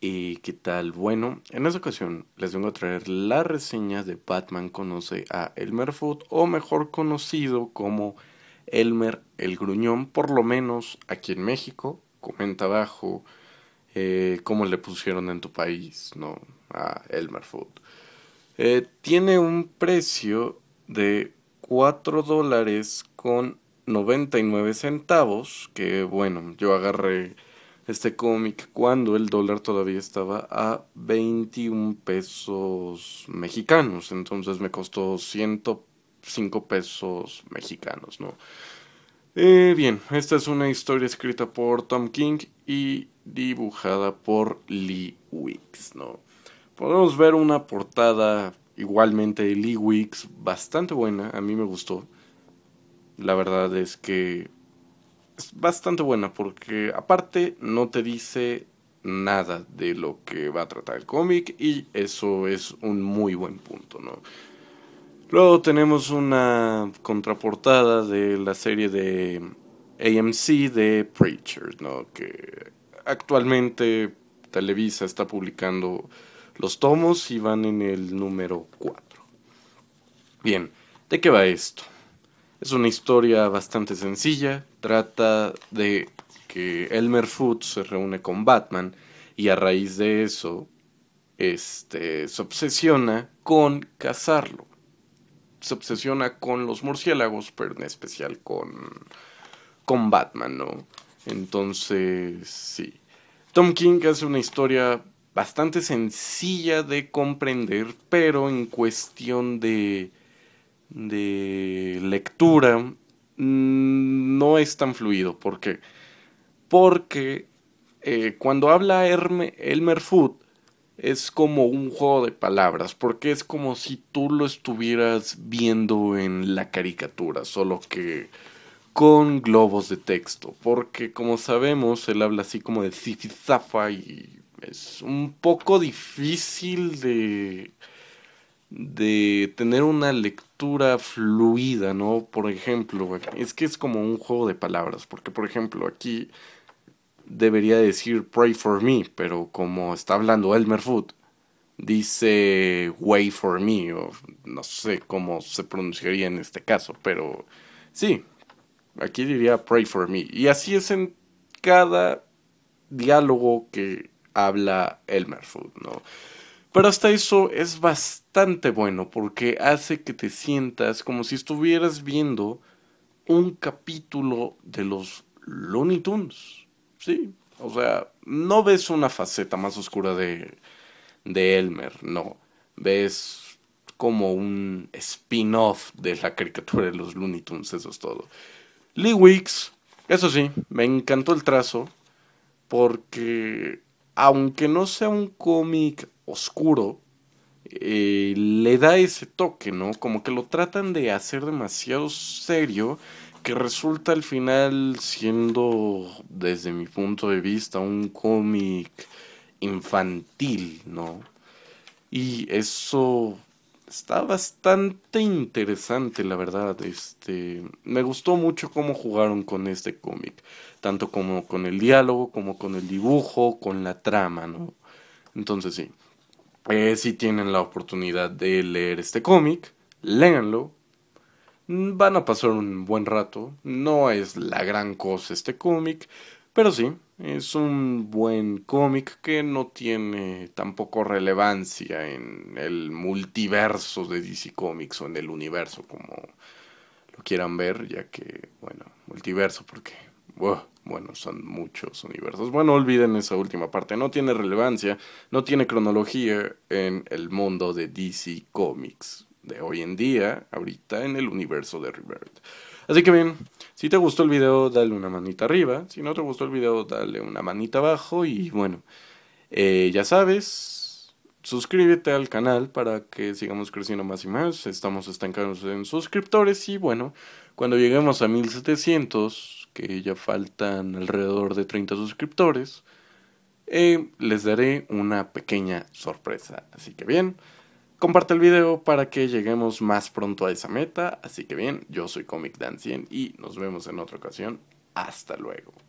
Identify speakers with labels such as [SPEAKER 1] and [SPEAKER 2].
[SPEAKER 1] ¿Y qué tal? Bueno, en esta ocasión les vengo a traer las reseñas de Batman Conoce a Elmer Food, o mejor conocido como Elmer el Gruñón, por lo menos aquí en México. Comenta abajo eh, cómo le pusieron en tu país, ¿no? A Elmer Food. Eh, tiene un precio de 4 dólares con 99 centavos, que bueno, yo agarré este cómic cuando el dólar todavía estaba a 21 pesos mexicanos. Entonces me costó 105 pesos mexicanos, ¿no? Eh, bien, esta es una historia escrita por Tom King y dibujada por Lee Wicks, ¿no? Podemos ver una portada igualmente de Lee Wicks bastante buena, a mí me gustó. La verdad es que es bastante buena porque aparte no te dice nada de lo que va a tratar el cómic y eso es un muy buen punto, ¿no? Luego tenemos una contraportada de la serie de AMC de Preacher, ¿no? Que actualmente Televisa está publicando los tomos y van en el número 4. Bien, ¿de qué va esto? Es una historia bastante sencilla, trata de que Elmer Fudd se reúne con Batman y a raíz de eso este, se obsesiona con cazarlo. Se obsesiona con los murciélagos, pero en especial con, con Batman, ¿no? Entonces, sí. Tom King hace una historia bastante sencilla de comprender, pero en cuestión de, de lectura mm, no es tan fluido. ¿Por qué? Porque eh, cuando habla Elmer Food es como un juego de palabras, porque es como si tú lo estuvieras viendo en la caricatura, solo que con globos de texto, porque como sabemos, él habla así como de zafa y es un poco difícil de de tener una lectura fluida, ¿no? Por ejemplo, es que es como un juego de palabras, porque por ejemplo aquí debería decir pray for me, pero como está hablando Elmer Fudd, dice way for me, o no sé cómo se pronunciaría en este caso, pero sí, aquí diría pray for me. Y así es en cada diálogo que habla Elmer Fudd, ¿no? Pero hasta eso es bastante bueno porque hace que te sientas como si estuvieras viendo un capítulo de los Looney Tunes. Sí, o sea, no ves una faceta más oscura de, de Elmer, no. Ves como un spin-off de la caricatura de los Looney Tunes, eso es todo. Lee Wicks, eso sí, me encantó el trazo porque aunque no sea un cómic oscuro, eh, le da ese toque, ¿no? Como que lo tratan de hacer demasiado serio, que resulta al final siendo, desde mi punto de vista, un cómic infantil, ¿no? Y eso está bastante interesante, la verdad. Este, me gustó mucho cómo jugaron con este cómic, tanto como con el diálogo, como con el dibujo, con la trama, ¿no? Entonces sí, eh, si tienen la oportunidad de leer este cómic, léanlo. Van a pasar un buen rato. No es la gran cosa este cómic, pero sí, es un buen cómic que no tiene tampoco relevancia en el multiverso de DC Comics o en el universo como lo quieran ver, ya que, bueno, multiverso porque, bueno, son muchos universos. Bueno, olviden esa última parte, no tiene relevancia, no tiene cronología en el mundo de DC Comics de hoy en día, ahorita en el universo de Rebirth. Así que bien, si te gustó el video, dale una manita arriba. Si no te gustó el video, dale una manita abajo. Y bueno, eh, ya sabes, suscríbete al canal para que sigamos creciendo más y más. Estamos estancados en suscriptores y bueno, cuando lleguemos a 1700, que ya faltan alrededor de 30 suscriptores, eh, les daré una pequeña sorpresa. Así que bien comparte el video para que lleguemos más pronto a esa meta. Así que bien, yo soy Comic Dan 100 y nos vemos en otra ocasión. Hasta luego.